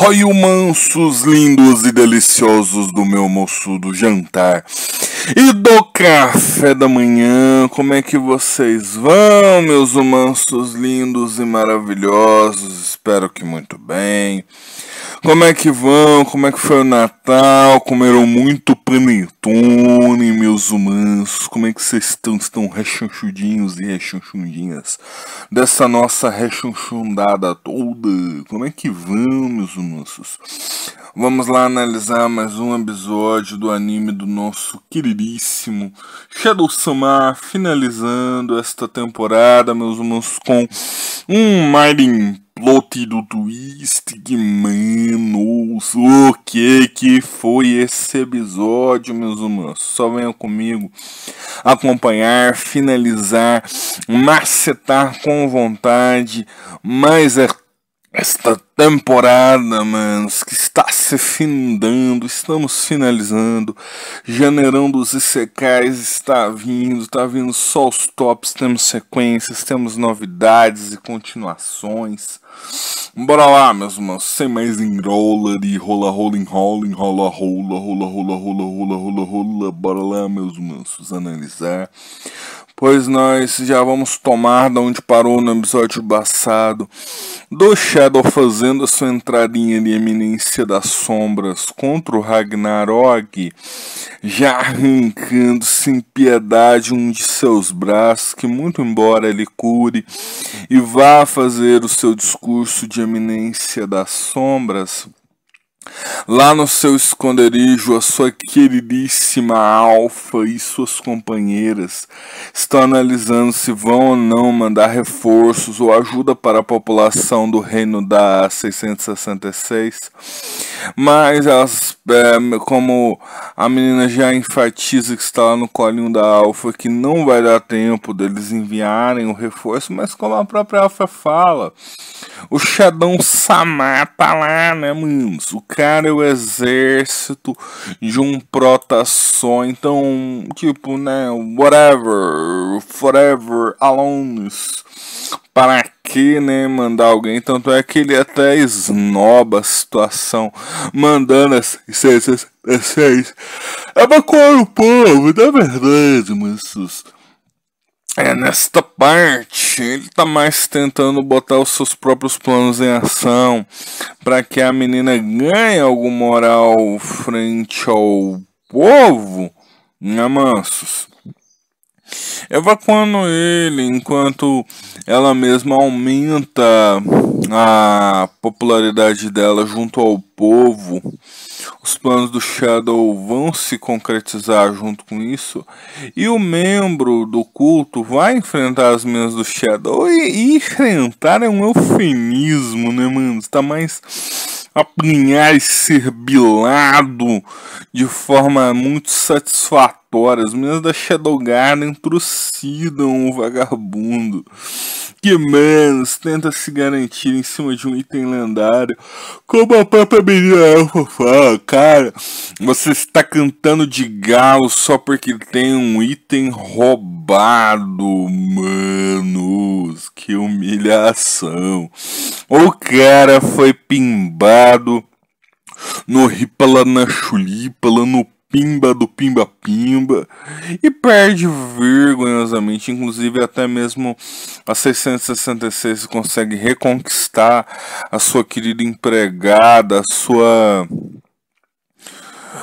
Roio mansos, lindos e deliciosos do meu moçudo jantar e do café da manhã. Como é que vocês vão, meus humanos lindos e maravilhosos? Espero que muito bem. Como é que vão? Como é que foi o Natal? Comeram muito panetone, meus humanos? Como é que vocês estão? Estão rechonchudinhos e rechonchudinhas dessa nossa rechonchundada toda? Como é que vão, meus humanos? Vamos lá analisar mais um episódio do anime do nosso queridíssimo Shadow Samar, finalizando esta temporada, meus irmãos, com um Mighty plot do twist que manos, o que que foi esse episódio, meus irmãos? Só venham comigo acompanhar, finalizar, macetar com vontade, mas é esta temporada, manos, que está se findando, estamos finalizando. Janeirão dos ICKs está vindo, está vindo só os tops, temos sequências, temos novidades e continuações. Bora lá, meus manos, sem mais enrola e rola, rola, enrola, rola, rola, rola, rola, rola, rola, rola, bora lá, meus manos, analisar pois nós já vamos tomar da onde parou no episódio passado. Do Shadow fazendo a sua entradinha de Eminência das Sombras contra o Ragnarok, já arrancando sem piedade um de seus braços, que muito embora ele cure, e vá fazer o seu discurso de Eminência das Sombras, Lá no seu esconderijo, a sua queridíssima Alfa e suas companheiras estão analisando se vão ou não mandar reforços ou ajuda para a população do reino da 666 mas elas, é, como a menina já enfatiza que está lá no colinho da Alfa, que não vai dar tempo deles enviarem o reforço, mas como a própria Alfa fala, o Shadão Samar tá lá, né, manos? O cara é o exército de um prota só, então, tipo, né, whatever, forever, alones para que, né, mandar alguém. Tanto é que ele é até esnoba a situação, mandando as essências. Evacuar o povo, da verdade, moços. É, nesta parte, ele tá mais tentando botar os seus próprios planos em ação para que a menina ganhe algum moral frente ao povo, né, mansos? evacuando ele enquanto ela mesma aumenta a popularidade dela junto ao povo. Os planos do Shadow vão se concretizar junto com isso. E o membro do culto vai enfrentar as minas do Shadow. E, e enfrentar é um eufemismo, né, mano? Está mais apanhar e ser bilado de forma muito satisfatória aleatória. As meninas da Shadow Garden trucidam o vagabundo. Que menos tenta se garantir em cima de um item lendário. Como a própria menina é, Elfa fala, cara, você está cantando de galo só porque tem um item roubado, manos. Que humilhação. O cara foi pimbado no Ripala, na Chulipala, no pimba do pimba pimba e perde vergonhosamente, inclusive até mesmo a 666 consegue reconquistar a sua querida empregada, a sua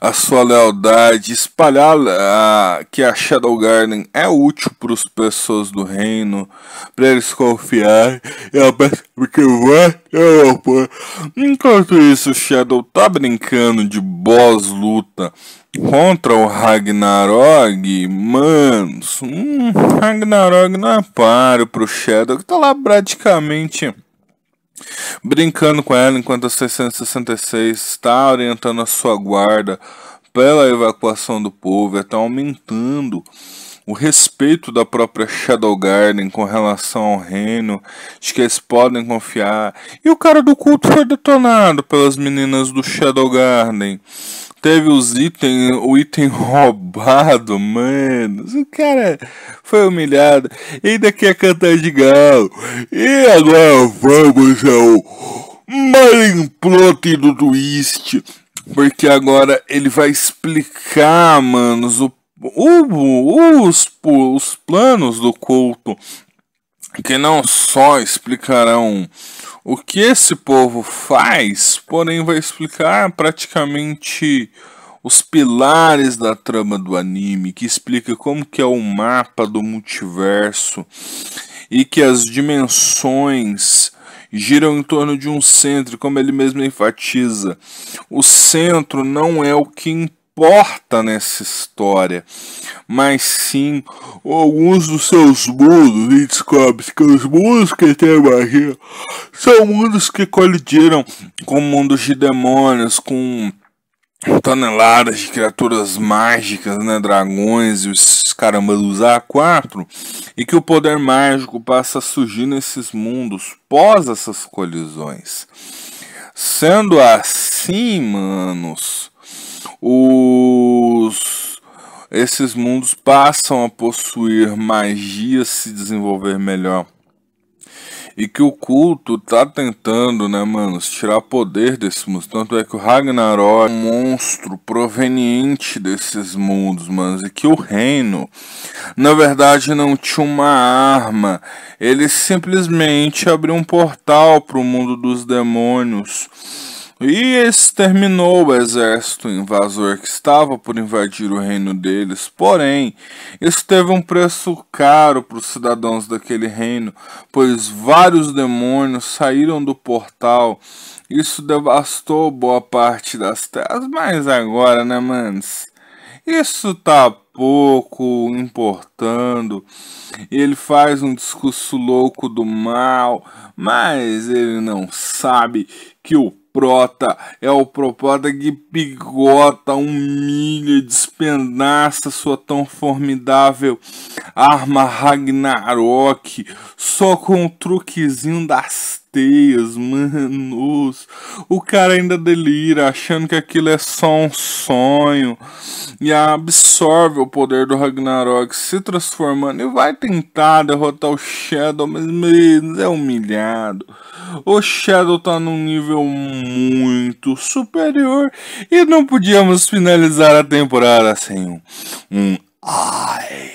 a sua lealdade, espalhar a, que a Shadow Garden é útil para as pessoas do reino, para eles confiarem. Eu peço porque vai, Enquanto isso, Shadow tá brincando de boss luta contra o Ragnarok, mano, hum, Ragnarok não é paro pro Shadow que tá lá praticamente Brincando com ela enquanto a 666 está orientando a sua guarda pela evacuação do povo, está aumentando o respeito da própria Shadow Garden com relação ao reino, de que eles podem confiar. E o cara do culto foi detonado pelas meninas do Shadow Garden teve os itens, o item roubado, mano. O cara foi humilhado. E ainda quer cantar de galo. E agora vamos ao malimplot do twist. Porque agora ele vai explicar, manos, o, o, os, os planos do culto. Que não só explicarão o que esse povo faz, porém, vai explicar praticamente os pilares da trama do anime, que explica como que é o mapa do multiverso e que as dimensões giram em torno de um centro, como ele mesmo enfatiza. O centro não é o que importa nessa história, mas sim alguns dos seus mundos. E descobre que os mundos que tem magia são mundos que colidiram com mundos de demônios, com toneladas de criaturas mágicas, né, dragões e os dos A4, e que o poder mágico passa a surgir nesses mundos pós essas colisões. Sendo assim, manos, os esses mundos passam a possuir magia, se desenvolver melhor. E que o culto tá tentando, né, mano, tirar poder desses mundos. Tanto é que o Ragnarok é um monstro proveniente desses mundos, mano. E que o reino, na verdade, não tinha uma arma. Ele simplesmente abriu um portal para o mundo dos demônios e exterminou o exército invasor que estava por invadir o reino deles. Porém, isso teve um preço caro para os cidadãos daquele reino, pois vários demônios saíram do portal. Isso devastou boa parte das terras, mas agora, né, manos? Isso tá pouco importando. Ele faz um discurso louco do mal, mas ele não sabe que o prota, é o propota que pigota, humilha, despedaça sua tão formidável arma Ragnarok, só com o truquezinho das teias, manos. O cara ainda delira, achando que aquilo é só um sonho. E absorve o poder do Ragnarok, se transformando. E vai tentar derrotar o Shadow, mas é humilhado. O Shadow tá num nível muito superior. E não podíamos finalizar a temporada sem um. um I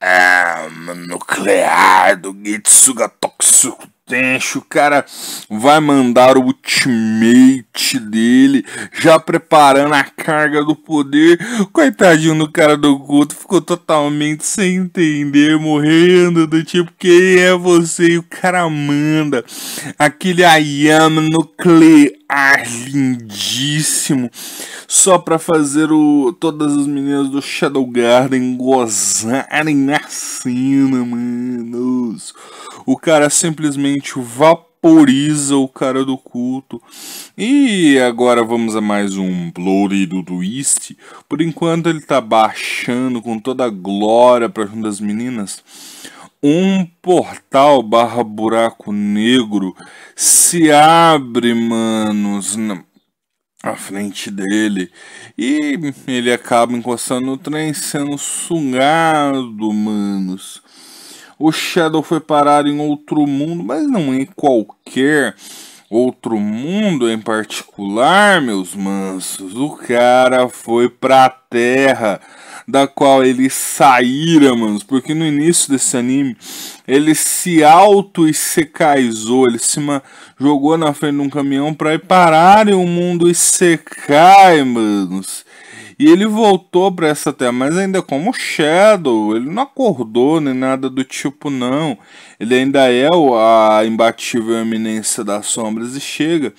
am nuclear do Gitsuga Tokusuku teste, o cara vai mandar o ultimate dele, já preparando a carga do poder. Coitadinho do cara do culto, ficou totalmente sem entender, morrendo do tipo, quem é você? E o cara manda aquele Ayama nuclear lindíssimo, só pra fazer o todas as meninas do Shadow Garden gozarem na cena, mano o cara simplesmente vaporiza o cara do culto. E agora vamos a mais um Bloody do Twist. Por enquanto ele tá baixando com toda a glória para junto das meninas um portal barra buraco negro se abre, manos, na, frente dele. E ele acaba encostando no trem sendo sugado, manos o Shadow foi parar em outro mundo, mas não em qualquer outro mundo em particular, meus mansos. O cara foi pra Terra da qual ele saíra, mano. Porque no início desse anime, ele se auto secaizou, Ele se jogou na frente de um caminhão para ir parar em um mundo e cai, manos. E ele voltou para essa terra, mas ainda como Shadow, ele não acordou nem nada do tipo, não. Ele ainda é a imbatível eminência das sombras e chega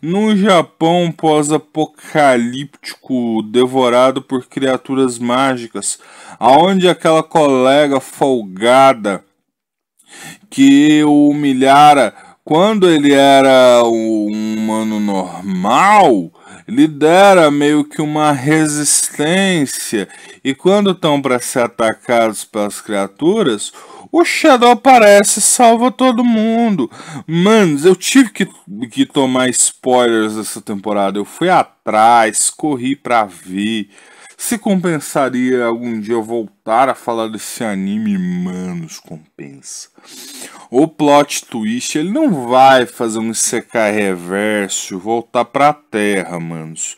num Japão pós-apocalíptico, devorado por criaturas mágicas, aonde aquela colega folgada que o humilhara quando ele era um humano normal lidera meio que uma resistência e quando estão para ser atacados pelas criaturas, o Shadow aparece e salva todo mundo. mano eu tive que, que tomar spoilers dessa temporada. Eu fui atrás, corri para ver. Se compensaria algum dia voltar a falar desse anime, manos, compensa. O plot twist, ele não vai fazer um secar reverso, voltar pra terra, manos.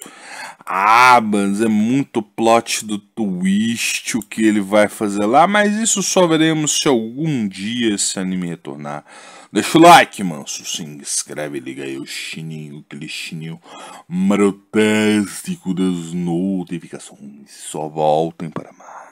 Ah, mas é muito plot do twist o que ele vai fazer lá, mas isso só veremos se algum dia esse anime retornar. Deixa o like, manso, se inscreve, liga aí o sininho, aquele sininho marotástico das notificações. Só voltem para mais.